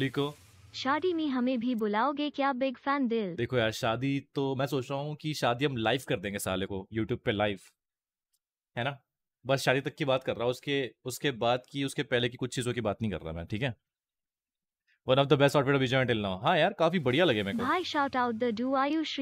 को शादी में हमें भी बुलाओगे क्या बिग फैन दिल देखो यार शादी तो मैं सोच रहा हूँ कि शादी हम लाइव कर देंगे साले को यूट्यूब पे लाइव है ना बस शादी तक की बात कर रहा हूँ उसके उसके बाद की उसके पहले की कुछ चीज़ों की बात नहीं कर रहा मैं ठीक है one of the best outfit of Vijay till now हाँ यार काफी बढ़िया लगे मेरे को भाई shout out the do are you Shri